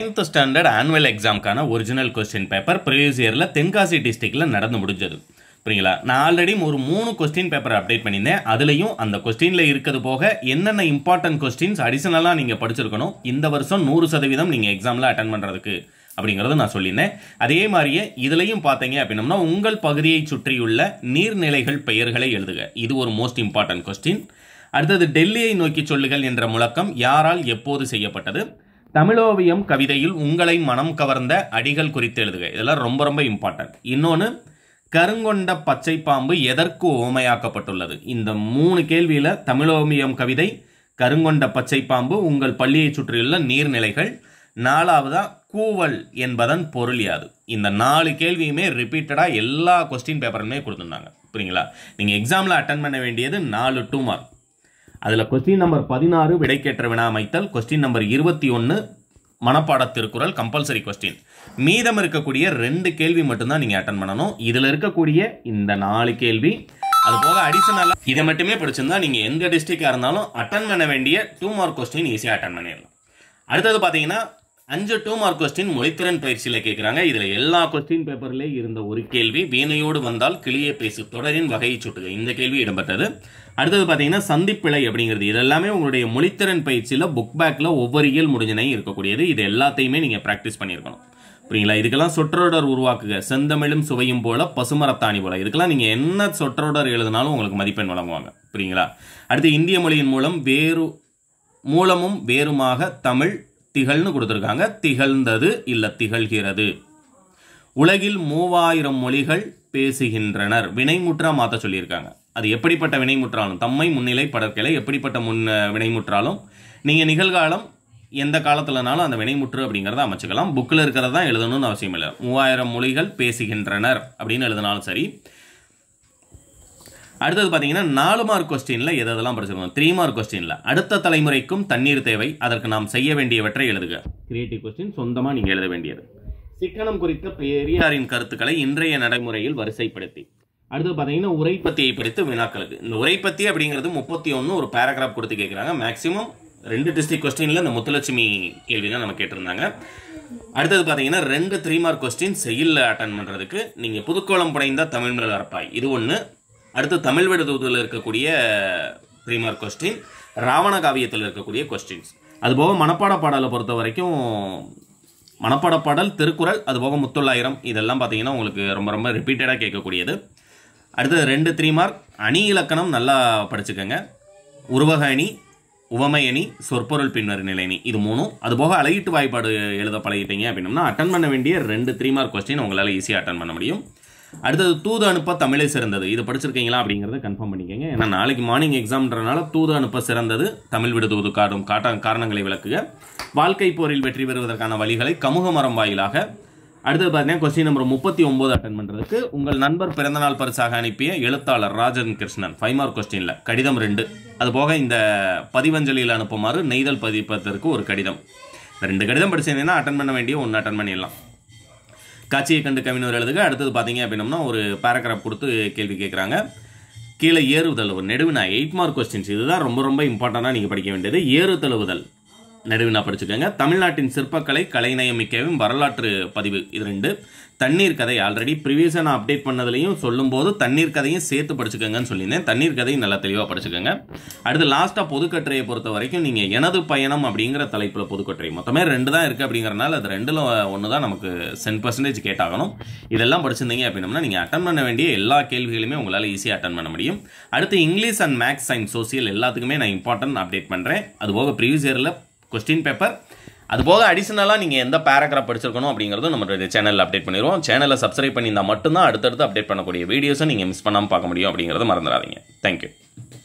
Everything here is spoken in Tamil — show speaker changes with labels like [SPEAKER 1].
[SPEAKER 1] டென்த் ஸ்டாண்டர்ட் ஆனுவல் எக்ஸாம்க்கான ஒரிஜினல் கொஸ்டின் பேப்பர் ப்ரீவியஸ் இயரில் தென்காசி டிஸ்ட்ரிக்டில் நடந்து முடிஞ்சது புரியுங்களா நான் ஆல்ரெடி ஒரு மூணு கொஸ்டின் பேப்பர் அப்டேட் பண்ணியிருந்தேன் அதுலேயும் அந்த கொஸ்டினில் இருக்கிறது போக என்னென்ன இம்பார்ட்டன்ட் கொஸ்டின்ஸ் அடிஷனலாக நீங்கள் படிச்சிருக்கணும் இந்த வருஷம் நூறு சதவீதம் நீங்கள் எக்ஸாமில் அட்டன் பண்ணுறதுக்கு அப்படிங்கிறத நான் சொல்லியிருந்தேன் அதே மாதிரியே இதுலையும் பார்த்தீங்க அப்படின்னம்னா உங்கள் பகுதியை சுற்றியுள்ள நீர்நிலைகள் பெயர்களை எழுதுக இது ஒரு மோஸ்ட் இம்பார்ட்டன்ட் கொஸ்டின் அடுத்தது டெல்லியை நோக்கி சொல்லுகள் என்ற முழக்கம் யாரால் எப்போது செய்யப்பட்டது தமிழோவியம் கவிதையில் உங்களை மனம் கவர்ந்த அடிகள் குறித்து எழுதுக இதெல்லாம் ரொம்ப ரொம்ப இம்பார்ட்டன்ட் இன்னொன்று கருங்கொண்ட பச்சை பாம்பு எதற்கு ஓமையாக்கப்பட்டுள்ளது இந்த மூணு கேள்வியில் தமிழோவியம் கவிதை கருங்கொண்ட பச்சை பாம்பு உங்கள் பள்ளியை சுற்றியுள்ள நீர்நிலைகள் நாலாவதா கூவல் என்பதன் பொருள் யாது இந்த நாலு கேள்வியுமே ரிப்பீட்டடாக எல்லா கொஸ்டின் பேப்பருமே கொடுத்துருந்தாங்க புரியுங்களா நீங்கள் எக்ஸாமில் அட்டன் பண்ண வேண்டியது நாலு டூ மார்க் அதில் கொஸ்டின் நம்பர் பதினாறு விடைக்கேற்ற அமைத்தல் கொஸ்டின் நம்பர் இருபத்தி ஒன்று மனப்பாட திருக்குறள் கம்பல்சரி கொஸ்டின் மீதம் இருக்கக்கூடிய ரெண்டு கேள்வி மட்டும்தான் நீங்கள் அட்டன் பண்ணணும் இதில் இருக்கக்கூடிய இந்த நாலு கேள்வி அது போக அடிஷனலாக இதை மட்டுமே படிச்சிருந்தா நீங்கள் எந்த டிஸ்ட்ரிக்டாக இருந்தாலும் அட்டன் பண்ண வேண்டிய டூ மார்க் கொஸ்டின் ஈஸியாக அட்டன் பண்ணிடலாம் அடுத்தது பார்த்தீங்கன்னா அஞ்சு டூ மார்க் கொஸ்டின் மொழித்திறன் பயிற்சியில் கேட்குறாங்க இதில் எல்லா கொஸ்டின் பேப்பர்லேயும் இருந்த ஒரு கேள்வி வீணையோடு வந்தால் கிளியை பேசு தொடரின் வகையை சுட்டுக இந்த கேள்வி இடம்பெற்றது அடுத்தது பார்த்தீங்கன்னா சந்திப்பிழை அப்படிங்கிறது இது எல்லாமே உங்களுடைய மொழித்திறன் பயிற்சியில் புக் பேக்கில் ஒவ்வொரு இயல் முடிஞ்சனையும் இருக்கக்கூடியது இது எல்லாத்தையுமே நீங்கள் ப்ராக்டிஸ் பண்ணியிருக்கணும் புரியுங்களா இதுக்கெல்லாம் சொற்றொடர் உருவாக்குக செந்தமிழும் சுவையும் போல பசுமரத்தாணி போல இதுக்கெல்லாம் நீங்கள் என்ன சொற்றொடர் எழுதினாலும் உங்களுக்கு மதிப்பெண் வழங்குவாங்க புரியுங்களா அடுத்து இந்திய மொழியின் மூலம் வேறு மூலமும் வேறுமாக தமிழ் திகழ்னு கொடுத்துருக்காங்க திகழ்ந்தது இல்லை திகழ்கிறது உலகில் மூவாயிரம் மொழிகள் பேசுகின்றனர் வினைமுற்றா மாற்ற சொல்லியிருக்காங்க அது எப்படிப்பட்ட வினைமுற்றாலும் தம்மை முன்னிலை படற்களை எப்படிப்பட்ட முன் வினைமுற்றாலும் நீங்கள் நிகழ்காலம் எந்த காலத்துலனாலும் அந்த வினைமுற்று அப்படிங்கிறத அமைச்சுக்கலாம் புக்கில் இருக்கிறதா எழுதணும்னு அவசியம் இல்லை மூவாயிரம் மொழிகள் பேசுகின்றனர் அப்படின்னு எழுதினாலும் சரி அடுத்தது பார்த்தீங்கன்னா நாலு மார்க் கொஸ்டினில் எது எதெல்லாம் படிச்சிருக்கோம் த்ரீ மார்க் கொஸ்டினில் அடுத்த தலைமுறைக்கும் தண்ணீர் தேவை அதற்கு நாம் செய்ய வேண்டியவற்றை எழுதுக கிரியேட்டிவ் கொஸ்டின் சொந்தமாக நீங்கள் எழுத வேண்டியது சிக்கனம் குறித்த பெரியாரின் கருத்துக்களை இன்றைய நடைமுறையில் வரிசைப்படுத்தி அடுத்து பார்த்தீங்கன்னா உரைப்பத்தியை படித்து வினாக்களுக்கு இந்த உரைப்பத்தி அப்படிங்கிறது முப்பத்தி ஒன்று ஒரு பேராகிராஃப் கொடுத்து கேட்குறாங்க மேக்ஸிமம் ரெண்டு டிஸ்ட்ரிக் கொஸ்டினில் இந்த முத்துலட்சுமி கேள்வி தான் நம்ம கேட்டிருந்தாங்க அடுத்தது பார்த்தீங்கன்னா ரெண்டு த்ரீ மார்க் கொஸ்டின் செயலில் அட்டன் பண்ணுறதுக்கு நீங்கள் புதுக்கோளம் புடைந்தால் தமிழ் மலர்ப்பாய் இது ஒன்று அடுத்து தமிழ் விடுதூதில் இருக்கக்கூடிய ப்ரீமர் கொஸ்டின் ராவண காவியத்தில் இருக்கக்கூடிய கொஸ்டின்ஸ் அதுபோக மனப்பாட பாடலை பொறுத்த வரைக்கும் மனப்பாட பாடல் திருக்குறள் அதுபோக முத்தொள்ளாயிரம் இதெல்லாம் பார்த்தீங்கன்னா உங்களுக்கு ரொம்ப ரொம்ப ரிப்பீட்டடாக கேட்கக்கூடியது அடுத்தது ரெண்டு த்ரீ மார்க் அணி இலக்கணம் நல்லா படிச்சுக்கோங்க உருவக அணி உவமை அணி சொற்பொருள் பின்னர் அணி இது மூணும் அதுபோக அழகீட்டு வாய்ப்பாடு எழுத பழகிட்டீங்க அப்படின்னம்னா அட்டன் பண்ண வேண்டிய ரெண்டு த்ரீ மார்க் கொஸ்டின் உங்களால் ஈஸியாக அட்டன் பண்ண முடியும் அடுத்தது தூது அனுப்ப தமிழே சிறந்தது இது படிச்சிருக்கீங்களா அப்படிங்கிறத கன்ஃபார்ம் பண்ணிக்கோங்க ஏன்னா நாளைக்கு மார்னிங் எக்ஸாம்ன்றனால தூது அனுப்ப சிறந்தது தமிழ் விடுதுவது காட்டும் காட்ட காரணங்களை விளக்குக வாழ்க்கை போரில் வெற்றி பெறுவதற்கான வழிகளை கமுக மரம் வாயிலாக அடுத்தது பார்த்தீங்கன்னா கொஸ்டின் நம்பர் முப்பத்தி ஒம்பது அட்டன் பண்ணுறதுக்கு உங்கள் நண்பர் பிறந்தநாள் பரிசாக அனுப்பிய எழுத்தாளர் ராஜன் கிருஷ்ணன் ஃபைவ் மார்க் கொஸ்டினில் கடிதம் ரெண்டு அது போக இந்த பதிவஞ்சலியில் அனுப்புமாறு நெய்தல் பதிப்பதற்கு ஒரு கடிதம் ரெண்டு கடிதம் படிச்சிருந்தீங்கன்னா அட்டன் பண்ண வேண்டிய ஒன்று அட்டன் பண்ணிடலாம் காட்சியை கண்டு கவிஞர் எழுதுக அடுத்தது பார்த்தீங்க அப்படின்னா ஒரு பேராகிராஃப் கொடுத்து கேள்வி கேட்குறாங்க கீழே ஏறுதழுவு நெடுவினா எயிட் மார்க் கொஸ்டின்ஸ் இதுதான் ரொம்ப ரொம்ப இம்பார்ட்டண்ட்டாக நீங்கள் படிக்க வேண்டியது ஏறு தழுவுதல் நடுவினா படிச்சுக்கோங்க தமிழ்நாட்டின் சிற்பக்கலை கலைநயமிக்கவும் வரலாற்று பதிவு இது ரெண்டு தண்ணீர் கதை ஆல்ரெடி ப்ரீவியஸாக நான் அப்டேட் பண்ணதுலையும் சொல்லும்போது தண்ணீர் கதையும் சேர்த்து படிச்சுக்கோங்கன்னு சொல்லியிருந்தேன் தண்ணீர் கதையும் நல்லா தெளிவாக படிச்சுக்கோங்க அடுத்து லாஸ்ட்டாக பொதுக்கட்டுரையை பொறுத்த வரைக்கும் நீங்கள் எனது பயணம் அப்படிங்கிற தலைப்பில் பொதுக்கட்டுரை மொத்தமே ரெண்டு தான் இருக்குது அப்படிங்கிறனால அது ரெண்டில் ஒன்று தான் நமக்கு சென் பர்சன்டேஜ் கேட்டாகணும் இதெல்லாம் படிச்சிருந்தீங்க அப்படின்னா நீங்கள் அட்டன் பண்ண வேண்டிய எல்லா கேள்விகளுமே உங்களால் ஈஸியாக அட்டன் பண்ண முடியும் அடுத்து English and maths science social எல்லாத்துக்குமே நான் இம்பார்ட்டன்ட் அப்டேட் பண்ணுறேன் போக ப்ரீவியஸ் இயரில் கொஸ்டின் பேப்பர் அதுபோக அடிஷ்னலாக நீங்கள் எந்த பேராகிராஃப் படிச்சிருக்கணும் அப்படிங்கிறது நம்மளுடைய சேனலில் அப்டேட் பண்ணிடுவோம் சேனலை சப்ஸ்கிரைப் பண்ணியிருந்தால் மட்டும்தான் அடுத்தடுத்து அப்டேட் பண்ணக்கூடிய வீடியோஸை நீங்கள் மிஸ் பண்ணாமல் பார்க்க முடியும் அப்படிங்கிறது மறந்துடாதீங்க தேங்க்யூ